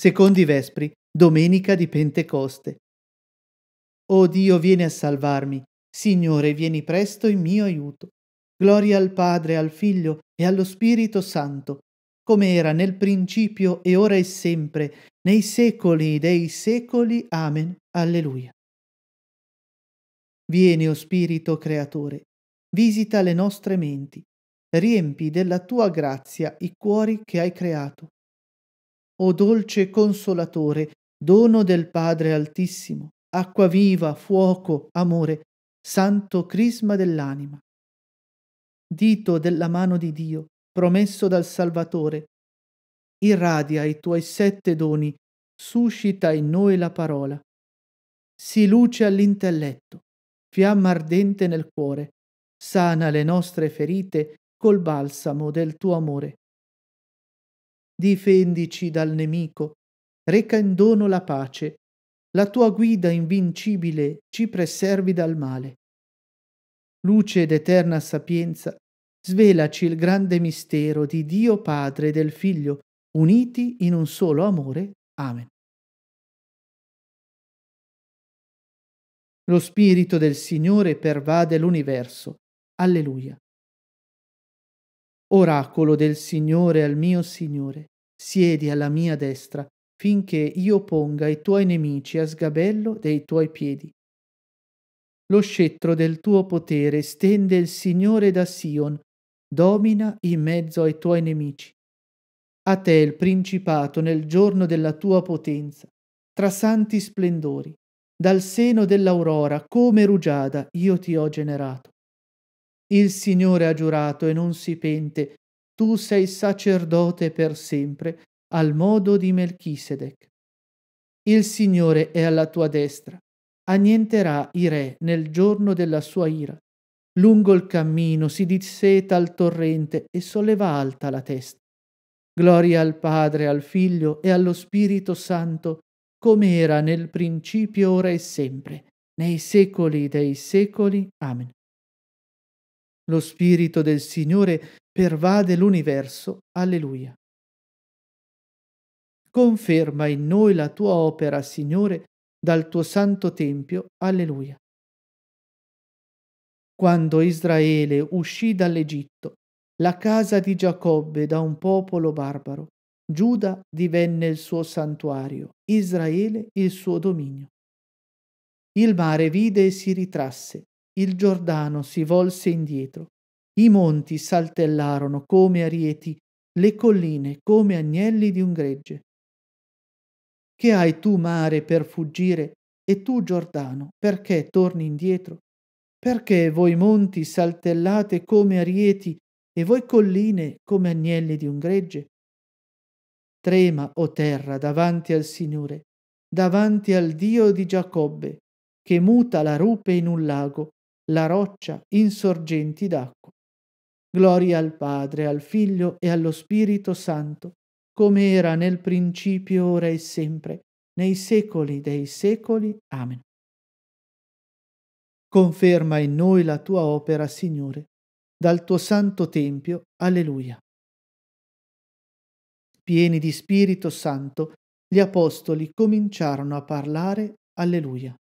secondo i Vespri, domenica di Pentecoste. O Dio, vieni a salvarmi. Signore, vieni presto in mio aiuto. Gloria al Padre, al Figlio e allo Spirito Santo, come era nel principio e ora e sempre, nei secoli dei secoli. Amen. Alleluia. Vieni, o oh Spirito Creatore, visita le nostre menti, riempi della tua grazia i cuori che hai creato o dolce consolatore, dono del Padre Altissimo, acqua viva, fuoco, amore, santo crisma dell'anima. Dito della mano di Dio, promesso dal Salvatore, irradia i tuoi sette doni, suscita in noi la parola. Si luce all'intelletto, fiamma ardente nel cuore, sana le nostre ferite col balsamo del tuo amore difendici dal nemico, reca in dono la pace, la tua guida invincibile ci preservi dal male. Luce ed eterna sapienza, svelaci il grande mistero di Dio Padre e del Figlio, uniti in un solo amore. Amen. Lo Spirito del Signore pervade l'universo. Alleluia. Oracolo del Signore al mio Signore, siedi alla mia destra, finché io ponga i tuoi nemici a sgabello dei tuoi piedi. Lo scettro del tuo potere stende il Signore da Sion, domina in mezzo ai tuoi nemici. A te il principato nel giorno della tua potenza, tra santi splendori, dal seno dell'aurora come rugiada io ti ho generato. Il Signore ha giurato e non si pente, tu sei sacerdote per sempre, al modo di Melchisedec. Il Signore è alla tua destra, annienterà i re nel giorno della sua ira. Lungo il cammino si disseta il torrente e solleva alta la testa. Gloria al Padre, al Figlio e allo Spirito Santo, come era nel principio, ora e sempre, nei secoli dei secoli. Amen. Lo Spirito del Signore pervade l'universo. Alleluia. Conferma in noi la tua opera, Signore, dal tuo santo tempio. Alleluia. Quando Israele uscì dall'Egitto, la casa di Giacobbe da un popolo barbaro, Giuda divenne il suo santuario, Israele il suo dominio. Il mare vide e si ritrasse, il Giordano si volse indietro. I monti saltellarono come arieti, le colline come agnelli di un gregge. Che hai tu mare per fuggire e tu Giordano, perché torni indietro? Perché voi monti saltellate come arieti e voi colline come agnelli di un gregge? Trema, o terra, davanti al Signore, davanti al Dio di Giacobbe, che muta la rupe in un lago la roccia in sorgenti d'acqua. Gloria al Padre, al Figlio e allo Spirito Santo, come era nel principio, ora e sempre, nei secoli dei secoli. Amen. Conferma in noi la tua opera, Signore, dal tuo santo tempio. Alleluia. Pieni di Spirito Santo, gli apostoli cominciarono a parlare. Alleluia.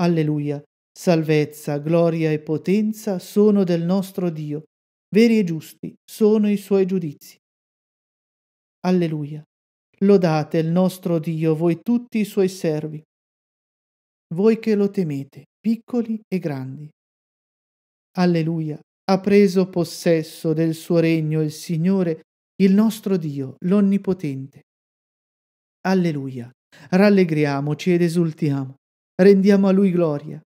Alleluia. Salvezza, gloria e potenza sono del nostro Dio. Veri e giusti sono i suoi giudizi. Alleluia. Lodate il nostro Dio, voi tutti i suoi servi, voi che lo temete, piccoli e grandi. Alleluia. Ha preso possesso del suo regno il Signore, il nostro Dio, l'Onnipotente. Alleluia. Rallegriamoci ed esultiamo rendiamo a lui gloria.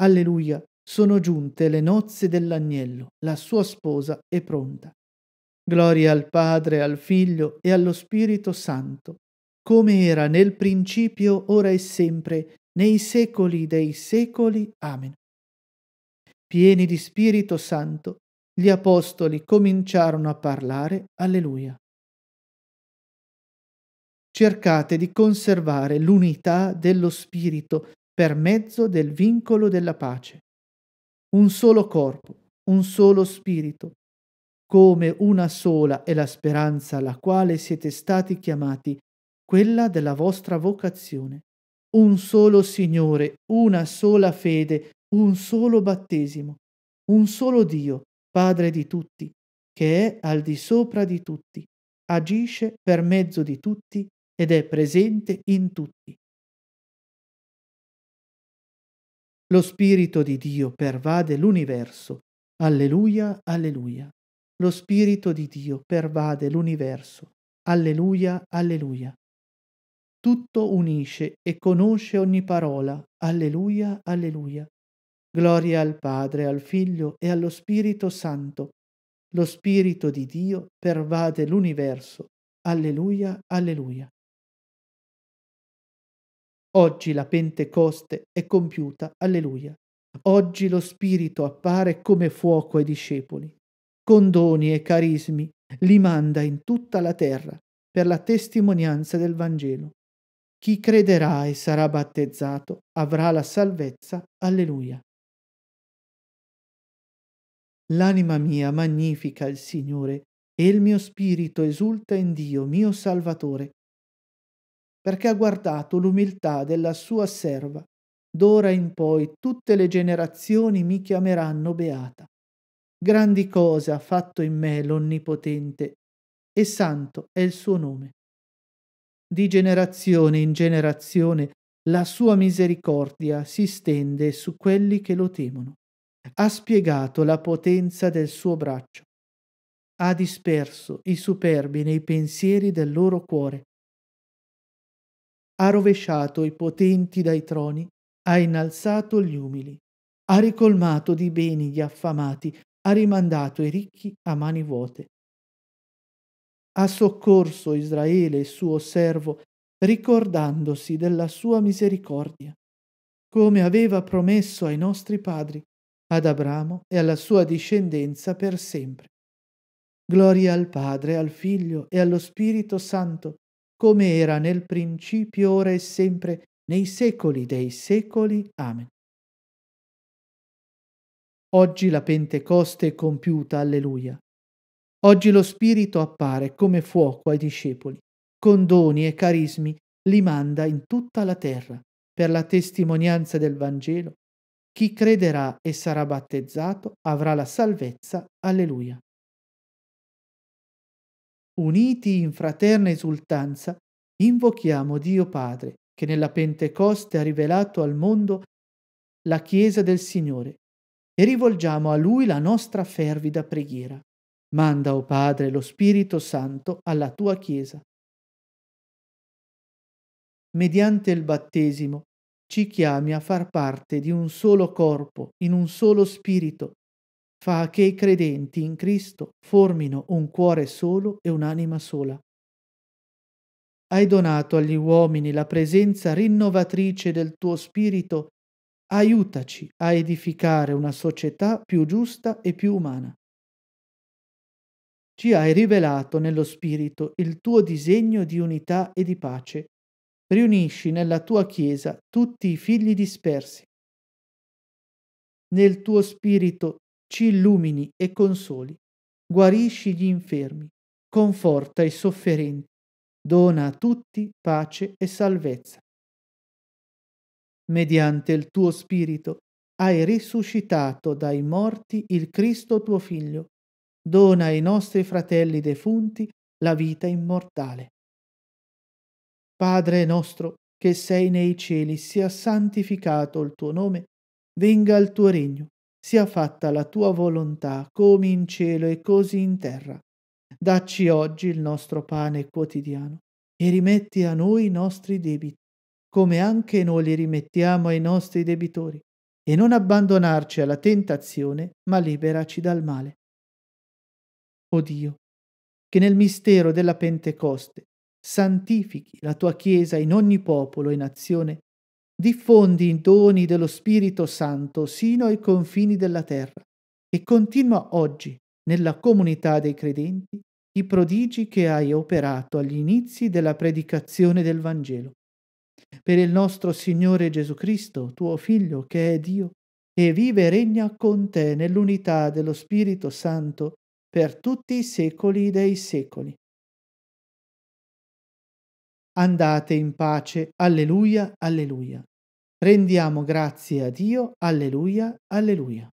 Alleluia, sono giunte le nozze dell'agnello, la sua sposa è pronta. Gloria al Padre, al Figlio e allo Spirito Santo, come era nel principio, ora e sempre, nei secoli dei secoli. Amen. Pieni di Spirito Santo, gli apostoli cominciarono a parlare. Alleluia. Cercate di conservare l'unità dello Spirito per mezzo del vincolo della pace. Un solo corpo, un solo spirito, come una sola è la speranza alla quale siete stati chiamati, quella della vostra vocazione. Un solo Signore, una sola fede, un solo battesimo, un solo Dio, Padre di tutti, che è al di sopra di tutti, agisce per mezzo di tutti ed è presente in tutti. Lo Spirito di Dio pervade l'universo. Alleluia, alleluia. Lo Spirito di Dio pervade l'universo. Alleluia, alleluia. Tutto unisce e conosce ogni parola. Alleluia, alleluia. Gloria al Padre, al Figlio e allo Spirito Santo. Lo Spirito di Dio pervade l'universo. Alleluia, alleluia. Oggi la Pentecoste è compiuta, alleluia. Oggi lo Spirito appare come fuoco ai discepoli. Con doni e carismi li manda in tutta la terra per la testimonianza del Vangelo. Chi crederà e sarà battezzato avrà la salvezza, alleluia. L'anima mia magnifica il Signore e il mio spirito esulta in Dio, mio Salvatore perché ha guardato l'umiltà della sua serva. D'ora in poi tutte le generazioni mi chiameranno beata. Grandi cose ha fatto in me l'Onnipotente, e santo è il suo nome. Di generazione in generazione la sua misericordia si stende su quelli che lo temono. Ha spiegato la potenza del suo braccio. Ha disperso i superbi nei pensieri del loro cuore ha rovesciato i potenti dai troni, ha innalzato gli umili, ha ricolmato di beni gli affamati, ha rimandato i ricchi a mani vuote. Ha soccorso Israele, il suo servo, ricordandosi della sua misericordia, come aveva promesso ai nostri padri, ad Abramo e alla sua discendenza per sempre. Gloria al Padre, al Figlio e allo Spirito Santo, come era nel principio, ora e sempre, nei secoli dei secoli. Amen. Oggi la Pentecoste è compiuta, alleluia. Oggi lo Spirito appare come fuoco ai discepoli, con doni e carismi li manda in tutta la terra per la testimonianza del Vangelo. Chi crederà e sarà battezzato avrà la salvezza, alleluia uniti in fraterna esultanza, invochiamo Dio Padre, che nella Pentecoste ha rivelato al mondo la Chiesa del Signore, e rivolgiamo a Lui la nostra fervida preghiera. Manda, o oh Padre, lo Spirito Santo alla tua Chiesa. Mediante il battesimo ci chiami a far parte di un solo corpo, in un solo spirito, fa che i credenti in Cristo formino un cuore solo e un'anima sola. Hai donato agli uomini la presenza rinnovatrice del tuo spirito, aiutaci a edificare una società più giusta e più umana. Ci hai rivelato nello spirito il tuo disegno di unità e di pace. Riunisci nella tua Chiesa tutti i figli dispersi. Nel tuo spirito ci illumini e consoli, guarisci gli infermi, conforta i sofferenti, dona a tutti pace e salvezza. Mediante il tuo Spirito hai risuscitato dai morti il Cristo tuo Figlio, dona ai nostri fratelli defunti la vita immortale. Padre nostro, che sei nei cieli, sia santificato il tuo nome, venga il tuo regno sia fatta la tua volontà, come in cielo e così in terra. Dacci oggi il nostro pane quotidiano e rimetti a noi i nostri debiti, come anche noi li rimettiamo ai nostri debitori, e non abbandonarci alla tentazione, ma liberaci dal male. O Dio, che nel mistero della Pentecoste santifichi la tua Chiesa in ogni popolo e nazione, diffondi i doni dello Spirito Santo sino ai confini della terra e continua oggi nella comunità dei credenti i prodigi che hai operato agli inizi della predicazione del Vangelo. Per il nostro Signore Gesù Cristo, tuo Figlio, che è Dio, e vive e regna con te nell'unità dello Spirito Santo per tutti i secoli dei secoli. Andate in pace, alleluia, alleluia. Rendiamo grazie a Dio, alleluia, alleluia.